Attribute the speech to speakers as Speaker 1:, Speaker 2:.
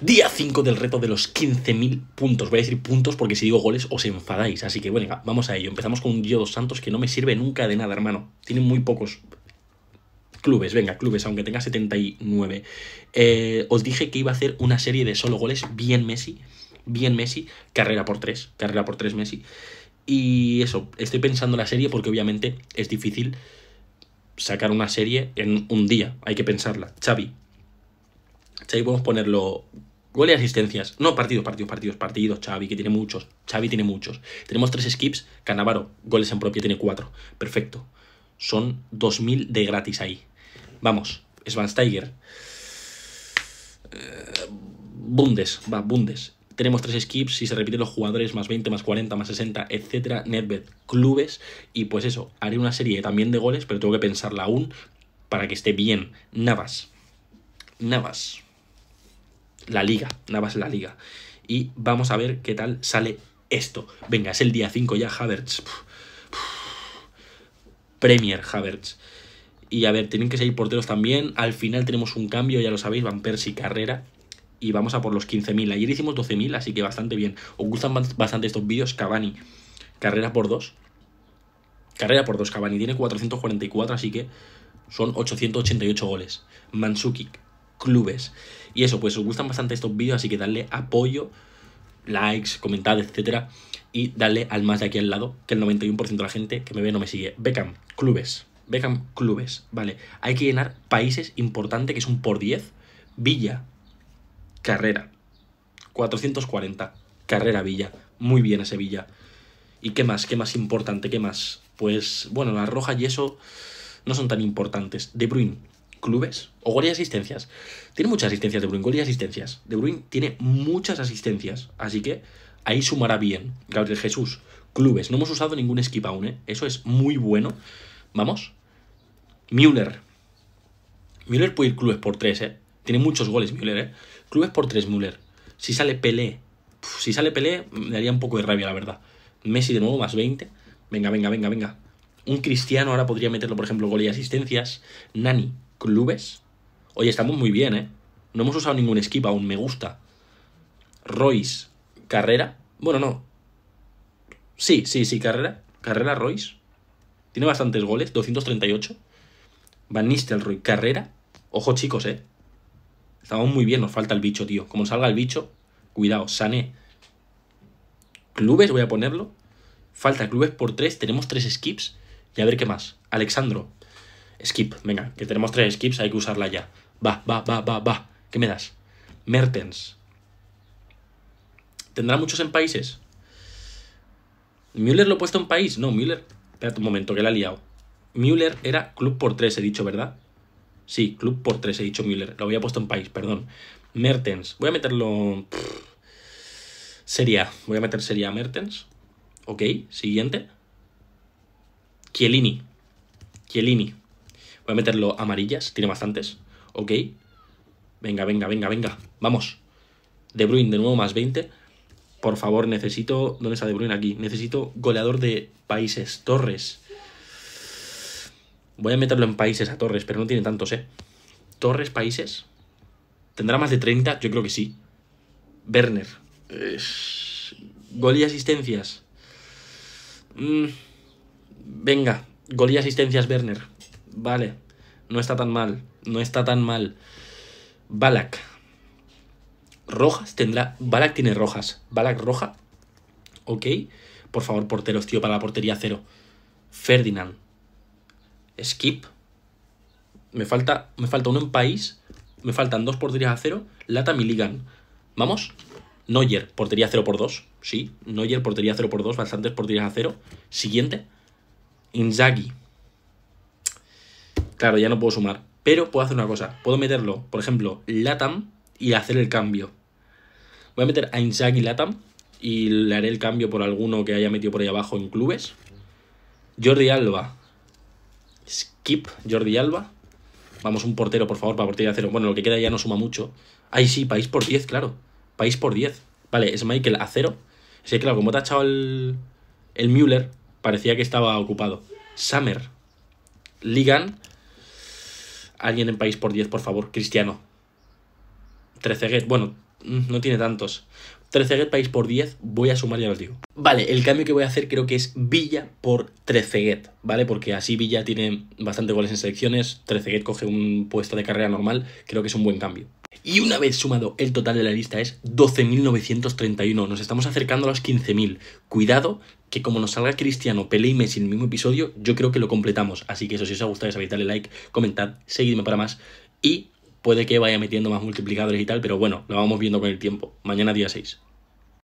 Speaker 1: Día 5 del reto de los 15.000 puntos. Voy a decir puntos porque si digo goles os enfadáis. Así que bueno, vamos a ello. Empezamos con un Santos que no me sirve nunca de nada, hermano. Tiene muy pocos clubes, venga, clubes, aunque tenga 79. Eh, os dije que iba a hacer una serie de solo goles bien Messi, bien Messi, carrera por 3. carrera por 3 Messi. Y eso, estoy pensando la serie porque obviamente es difícil sacar una serie en un día, hay que pensarla. Xavi, Xavi podemos ponerlo Gol y asistencias. No, partidos, partidos, partidos, partidos. Xavi, que tiene muchos. Xavi tiene muchos. Tenemos tres skips. Canavaro, goles en propia, tiene cuatro. Perfecto. Son 2.000 de gratis ahí. Vamos, Svansteiger. Eh, bundes, va, Bundes. Tenemos tres skips, si se repiten los jugadores, más 20, más 40, más 60, etcétera, netbet, clubes, y pues eso, haré una serie también de goles, pero tengo que pensarla aún para que esté bien. Navas. Navas la liga, nada más la liga. Y vamos a ver qué tal sale esto. Venga, es el día 5 ya, Havertz. Premier Havertz. Y a ver, tienen que seguir porteros también. Al final tenemos un cambio, ya lo sabéis, Van Persie Carrera. Y vamos a por los 15.000. Ayer hicimos 12.000, así que bastante bien. Os gustan bastante estos vídeos. Cavani, carrera por dos. Carrera por dos. Cavani tiene 444, así que son 888 goles. Mansukic, clubes. Y eso, pues os gustan bastante estos vídeos, así que darle apoyo, likes, comentad, etcétera. Y darle al más de aquí al lado, que el 91% de la gente que me ve no me sigue. Beckham, clubes. Beckham, clubes. Vale. Hay que llenar países importante, que es un por 10. Villa, carrera. 440, carrera Villa. Muy bien ese Villa. ¿Y qué más? ¿Qué más importante? ¿Qué más? Pues, bueno, las rojas y eso no son tan importantes. De Bruyne, clubes, o goles y asistencias. Tiene muchas asistencias De Bruyne, gol y asistencias. De Bruyne tiene muchas asistencias, así que ahí sumará bien. Gabriel Jesús, clubes. No hemos usado ningún skip aún, ¿eh? Eso es muy bueno. Vamos. Müller. Müller puede ir clubes por tres. ¿eh? Tiene muchos goles Müller, ¿eh? Clubes por tres Müller. Si sale Pelé. si sale Pelé, mm, me daría un poco de rabia, la verdad. Messi de nuevo, más 20. Venga, venga, venga, venga. Un cristiano ahora podría meterlo, por ejemplo, gol y asistencias. Nani, clubes. Oye, estamos muy bien, ¿eh? No hemos usado ningún skip aún, me gusta. Royce, carrera. Bueno, no. Sí, sí, sí, carrera. Carrera Royce. Tiene bastantes goles, 238. Van Nistelrooy, carrera. Ojo, chicos, eh. Estamos muy bien, nos falta el bicho, tío. Como salga el bicho, cuidado, Sané. Clubes, voy a ponerlo. Falta clubes por tres, tenemos tres skips. Y a ver qué más. Alexandro, Skip, venga, que tenemos tres skips, hay que usarla ya. Va, va, va, va, va. ¿Qué me das? Mertens. ¿Tendrá muchos en países? ¿Müller lo he puesto en país? No, Müller. Espérate un momento, que la he liado. Müller era club por tres, he dicho, ¿verdad? Sí, club por tres, he dicho Müller. Lo había puesto en país, perdón. Mertens. Voy a meterlo. Sería. Voy a meter sería Mertens. Ok, siguiente. Chiellini. Chiellini. Voy a meterlo amarillas, tiene bastantes. Ok. Venga, venga, venga, venga. Vamos. De Bruyne, de nuevo, más 20. Por favor, necesito... ¿Dónde está De Bruyne? Aquí. Necesito goleador de países. Torres. Voy a meterlo en países a Torres, pero no tiene tantos, ¿eh? Torres, países. ¿Tendrá más de 30? Yo creo que sí. Werner. gol y asistencias. Mm. venga, gol y asistencias, Werner. Vale, no está tan mal, no está tan mal. Balak. Rojas tendrá. Balak tiene rojas. Balak roja. Ok. Por favor, porteros, tío, para la portería cero. Ferdinand. Skip. Me falta, me falta uno en país. Me faltan dos porterías a cero. Lata Miligan. Vamos. Neuer, portería 0 por 2. Sí, Neuer, portería 0 por 2. Bastantes porterías a cero. Siguiente. Inzaghi. Claro, ya no puedo sumar. Pero puedo hacer una cosa. Puedo meterlo, por ejemplo, LATAM y hacer el cambio. Voy a meter a y LATAM y le haré el cambio por alguno que haya metido por ahí abajo en clubes. Jordi Alba. Skip Jordi Alba. Vamos, un portero, por favor, para de cero. Bueno, lo que queda ya no suma mucho. Ahí sí, país por 10, claro. País por 10. Vale, es Michael a cero. Sí, claro, como te ha echado el, el Müller, parecía que estaba ocupado. Summer. Ligan Alguien en país por 10, por favor. Cristiano. 13 Bueno, mm, no tiene tantos. Trezeguet país por 10, voy a sumar, ya os digo. Vale, el cambio que voy a hacer creo que es Villa por 13 Trezeguet, ¿vale? Porque así Villa tiene bastante goles en selecciones, Trezeguet coge un puesto de carrera normal, creo que es un buen cambio. Y una vez sumado el total de la lista es 12.931, nos estamos acercando a los 15.000. Cuidado, que como nos salga Cristiano, Pelé y Messi en el mismo episodio, yo creo que lo completamos. Así que eso, si os ha gustado, ya sabéis, darle like, comentad, seguidme para más y puede que vaya metiendo más multiplicadores y tal, pero bueno, lo vamos viendo con el tiempo. Mañana día 6.